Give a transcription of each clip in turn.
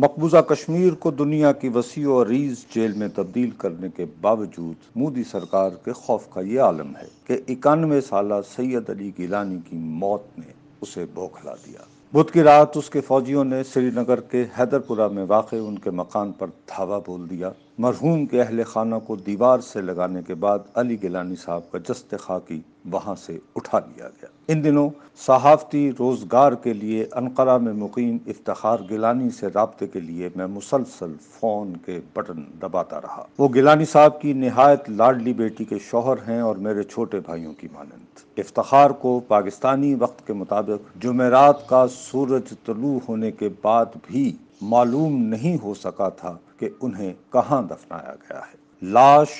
मकबूजा कश्मीर को दुनिया की वसी और रीज जेल में तब्दील करने के बावजूद मोदी सरकार के खौफ का ये आलम है कि इक्यानवे साल सैयद अली गिलानी की मौत ने उसे बौखला दिया बुध की रात उसके फौजियों ने श्रीनगर के हैदरपुरा में वाक़ उनके मकान पर धावा बोल दिया मरहूम के अहल खाना को दीवार से लगाने के बाद अली गिलानी साहब का जस्त खाकी वहाँ से उठा लिया गया इन दिनों सहाफ़ती रोज़गार के लिए अनकरा में मुकम इफ्तार गिलानी से रबते के लिए मैं मुसलसल फ़ोन के बटन दबाता रहा वो गिलानी साहब की नहायत लाडली बेटी के शोहर हैं और मेरे छोटे भाइयों की मानंद इफ्तार को पाकिस्तानी वक्त के मुताबिक जुमेरात का सूरज तलू होने के बाद भी मालूम नहीं हो सका था कि उन्हें कहाँ दफनाया गया है लाश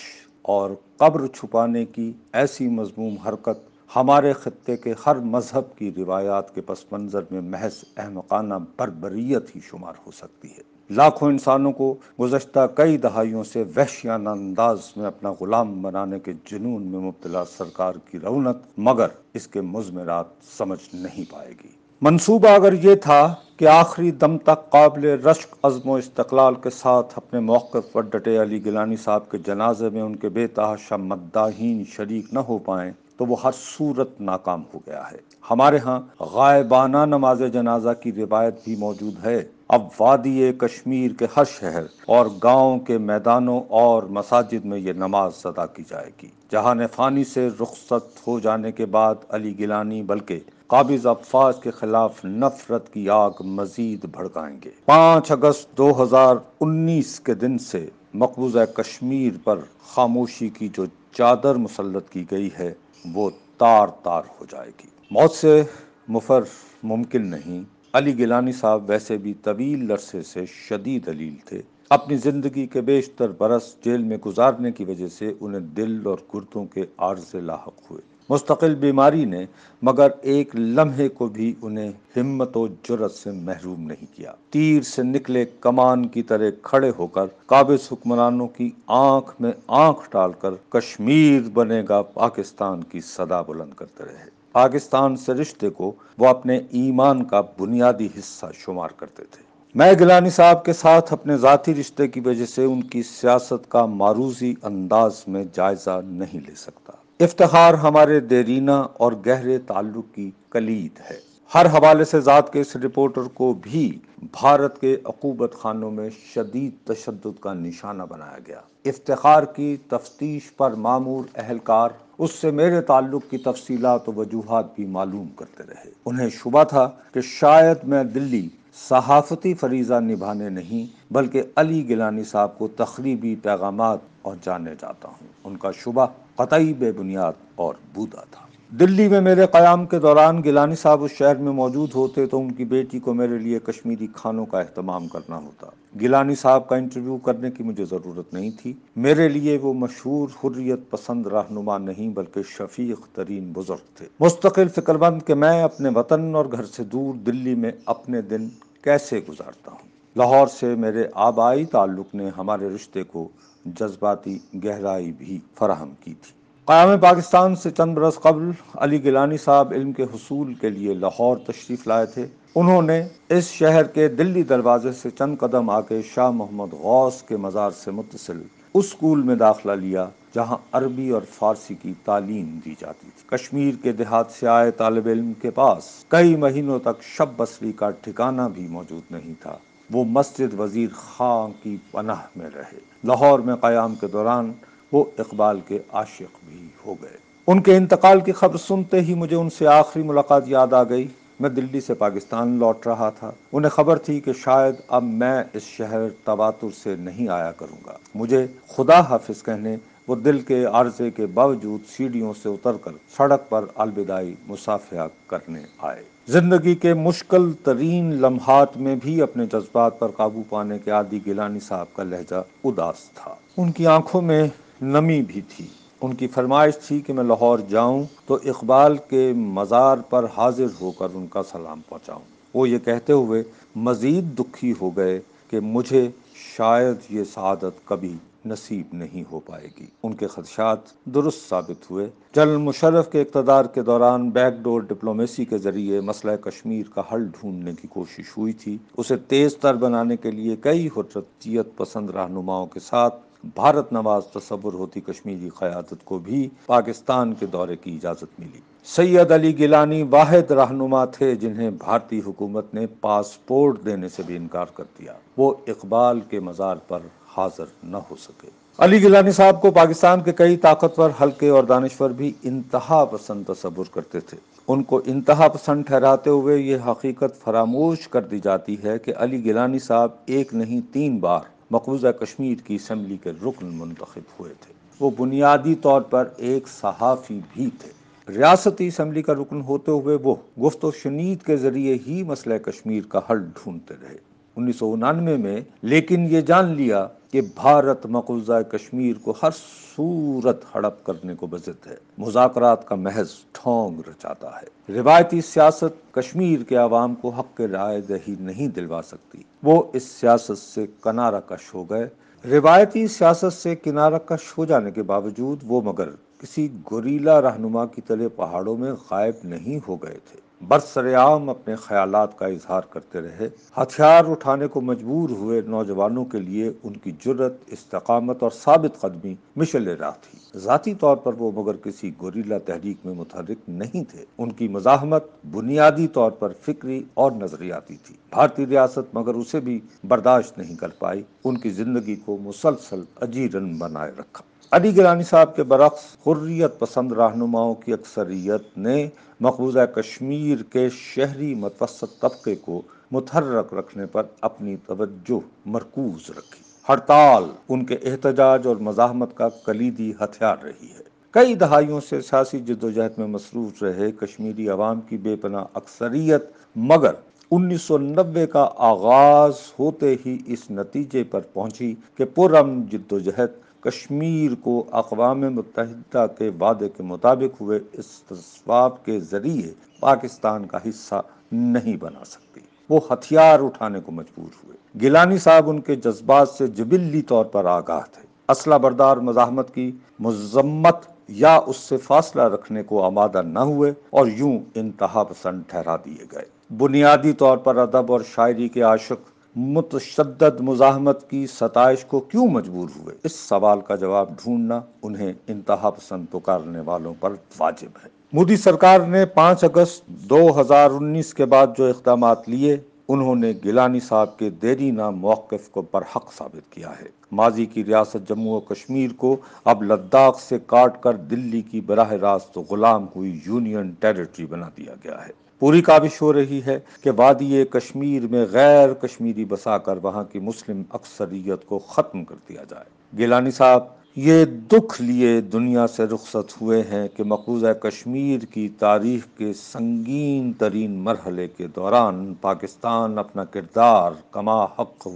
और कब्र छुपाने की ऐसी मजमूम हरकत हमारे ख़त्े के हर मज़हब की रिवायात के पस मंज़र में महज अहमकाना बरबरीत ही शुमार हो सकती है लाखों इंसानों को गुजशत कई दहाइयों से वहशियाना अंदाज में अपना गुलाम बनाने के जुनून में मुबतला सरकार की रौनक मगर इसके मुजमरात समझ नहीं पाएगी मनसूबा अगर ये था कि आखिरी दम तक काबिल रश्क अज़म इस्तलाल के साथ अपने मौक़ पर डटे अली गिलानी साहब के जनाजे में उनके बेतहाशा मद्दाहीन शरीक न हो पाएँ तो वो हर सूरत नाकाम हो गया है हमारे यहाँ गायबाना नमाज जनाजा की रिवायत भी मौजूद है अब वादी कश्मीर के हर शहर और गाँव के मैदानों और मसाजिद में ये नमाज अदा की जाएगी जहां फानी से रुख्सत हो जाने के बाद अली गिलानी बल्कि काबिज अफाज के खिलाफ नफरत की आग मजीद भड़काएंगे पाँच अगस्त दो हजार उन्नीस के दिन से मकबूजा कश्मीर पर खामोशी की जो चादर मुसलत की गई है वो तार तार हो जाएगी मौत से मुफर मुमकिन नहीं अली गिलानी साहब वैसे भी तवील अरसे से शदीद अलील थे अपनी ज़िंदगी के बेशतर बरस जेल में गुजारने की वजह से उन्हें दिल और गुर्दों के आर्जे लाक हुए मुस्तकिल बीमारी ने मगर एक लम्हे को भी उन्हें हिम्मत और जरत से महरूम नहीं किया तीर से निकले कमान की तरह खड़े होकर काबिज हुक्मरानों की आंख में आंख डालकर कश्मीर बनेगा पाकिस्तान की सदा बुलंद करते रहे पाकिस्तान से रिश्ते को वो अपने ईमान का बुनियादी हिस्सा शुमार करते थे मैं गिलानी साहब के साथ अपने ज़ाती रिश्ते की वजह से उनकी सियासत का मारूजी अंदाज में जायज़ा नहीं ले सकता इफ्तार हमारे देरीना और गहरे ताल्लुक की कलीद है हर हवाले से ज़ात के इस रिपोर्टर को भी भारत के अकूबत खानों में शदीद तशद का निशाना बनाया गया इफ्तार की तफ्तीश पर मामूर अहलकार उससे मेरे ताल्लुक की तफसीलात और वजूहत भी मालूम करते रहे उन्हें शुबा था कि शायद मैं दिल्ली सहाफती फरीजा निभाने नहीं बल्कि अली गिलानी साहब को तकरीबी पैगाम और जाने जाता हूँ उनका शुबा कतई बेबुनियाद और बूदा था दिल्ली में मेरे क़्याम के दौरान गिलानी साहब उस शहर में मौजूद होते तो उनकी बेटी को मेरे लिए कश्मीरी खानों का अहतमाम करना होता गिलानी साहब का इंटरव्यू करने की मुझे ज़रूरत नहीं थी मेरे लिए वो मशहूर हुर्रियत पसंद रहनुमा नहीं बल्कि शफीक तरीन बुजुर्ग थे मुस्तकिल फिक्रमंद के मैं अपने वतन और घर से दूर दिल्ली में अपने दिन कैसे गुजारता हूँ लाहौर से मेरे आबाई ताल्लुक ने हमारे रिश्ते को जज्बाती गहराई भी फराहम की थी क़्याम पाकिस्तान से चंद बरस कबल अली गिलानी साहब इल्म के हसूल के लिए लाहौर तशरीफ़ लाए थे उन्होंने इस शहर के दिल्ली दरवाजे से चंद कदम आके शाह मोहम्मद गौस के मज़ार से मुतसिल उस स्कूल में दाखिला लिया जहाँ अरबी और फारसी की तालीम दी जाती थी कश्मीर के देहात से आए तालब इम के पास कई महीनों तक शब बसरी का ठिकाना भी मौजूद नहीं था वो मस्जिद वजीर खां की पनाह में रहे लाहौर में क्याम के दौरान वो इकबाल के आशिक भी हो गए उनके इंतकाल की खबर सुनते ही मुझे उनसे आखिरी मुलाकात याद आ गई मैं दिल्ली से पाकिस्तान लौट रहा था उन्हें खबर थी कि शायद अब मैं इस शहर तबातुर से नहीं आया करूंगा मुझे खुदा हाफिज कहने वो दिल के आर्जे के बावजूद सीढ़ियों से उतरकर सड़क पर अलविदाई मुसाफिया करने आए जिंदगी के मुश्किल तरीन लम्हात में भी अपने जज्बात पर काबू पाने के आदि गिलानी साहब का लहजा उदास था उनकी आंखों में नमी भी थी उनकी फरमाइश थी कि मैं लाहौर जाऊं तो इकबाल के मज़ार पर हाजिर होकर उनका सलाम पहुंचाऊं। वो ये कहते हुए मज़ीद दुखी हो गए कि मुझे शायद ये सादत कभी नसीब नहीं हो पाएगी उनके खदशात दुरुस्त साबित हुए जनरल मुशरफ के इकतदार के दौरान बैकडोर डिप्लोमेसी के जरिए मसला कश्मीर का हल ढूंढने की कोशिश हुई थी उसे तेज तर बनाने के लिए कई हरतियत पसंद रहनुमाओं के साथ भारत नवाज तस्वुर होती कश्मीरी क़्यादत को भी पाकिस्तान के दौरे की इजाज़त मिली सैयद अली गिलानी वाहिद रहनुमा थे जिन्हें भारतीय हुकूमत ने पासपोर्ट देने से भी इनकार कर दिया वो इकबाल के मज़ार पर हाजिर न हो सके अली गिलानी साहब को पाकिस्तान के कई ताकतवर हल्के और दानश्वर भी इंतहा पसंद तस्वुर करते थे उनको इंतहा पसंद ठहराते हुए ये हकीकत फरामोश कर दी जाती है कि अली गिलानी साहब एक नहीं तीन बार मकबूजा कश्मीर की असम्बली के रुकन मुंतखब हुए थे वो बुनियादी तौर पर एक सहाफ़ी भी थे रियासती इसम्बली का रुकन होते हुए वो गुफ्त व शनीद के ज़रिए ही मसला कश्मीर का हल ढूंढते रहे उन्नीस सौ उनानवे में लेकिन ये जान लिया कि भारत मकुलजा कश्मीर को हर सूरत हड़प करने को बजित है मुजाकर का महज ठोंग रचाता है रिवायती सियासत कश्मीर के आवाम को हक के राय दही नहीं दिलवा सकती वो इस सियासत से किनारा कश हो गए रिवायती सियासत से किनारा कश हो जाने के बावजूद वो मगर किसी गोरीला रहनुमा की तरह पहाड़ों में गायब नहीं हो गए थे बरसरेआम अपने ख्याल का इजहार करते रहे हथियार उठाने को मजबूर हुए नौजवानों के लिए उनकी जरूरत इस्तकामत और साबित कदमी मिशल राह थी ज़ाती तौर पर वो मगर किसी गोरीला तहरीक में मुतहरक नहीं थे उनकी मजाहमत बुनियादी तौर पर फिक्री और नजरियाती थी भारतीय रियासत मगर उसे भी बर्दाश्त नहीं कर पाई उनकी जिंदगी को मुसलसल अजीरन बनाए रखा अली गिलानी साहब के बरक्स हुर्रियत पसंद रहनुमाओं की अक्सरियत ने मकबूजा कश्मीर के शहरी मतवसत तबके को मुतहरक रखने पर अपनी तवज्जो मरकूज रखी हड़ताल उनके एहतजाज और मजाहमत का कलीदी हथियार रही है कई दहाइयों से सियासी जद्दोजहद में मसरूफ रहे कश्मीरी आवाम की बेपना अक्सरियत मगर 1990 का आगाज होते ही इस नतीजे पर पहुंची कि पुरम जद्दोजहद कश्मीर को अकवाम मुतहदा के वादे के मुताबिक हुए इस तस्वाब के ज़रिए पाकिस्तान का हिस्सा नहीं बना सकती वो हथियार उठाने को मजबूर हुए गिलानी साहब उनके जज्बात से जबिली तौर पर आगाह थे असला बरदार मजामत की मजम्मत या उससे फासला रखने को आमादा न हुए और यूं इंतहा पसंद ठहरा दिए गए बुनियादी तौर पर अदब और शायरी के आशक मुतशद मुजामत की सतश को क्यों मजबूर हुए इस सवाल का जवाब ढूंढना उन्हें इंतहा पसंद पुकारने वालों पर वाजिब है मोदी सरकार ने 5 अगस्त 2019 के बाद जो इकदाम लिए उन्होंने गिलानी साहब के देरी नाम मौकफ को बरहक साबित किया है माजी की रियासत जम्मू और कश्मीर को अब लद्दाख से काट कर दिल्ली की बरह रास्त गुलाम हुई यूनियन टेरिटरी बना दिया गया है पूरी काबिश हो रही है कि वादी कश्मीर में गैर कश्मीरी बसा कर वहाँ की मुस्लिम अक्सरियत को ख़त्म कर दिया जाए गिलानी साहब ये दुख लिए दुनिया से रुखसत हुए हैं कि मकबूजा कश्मीर की तारीख के संगीन तरीन मरहले के दौरान पाकिस्तान अपना किरदार कमा हक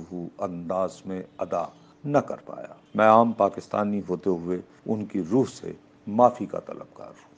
अंदाज में अदा न कर पाया मैं आम पाकिस्तानी होते हुए उनकी रूह से माफ़ी का तलबगार हूँ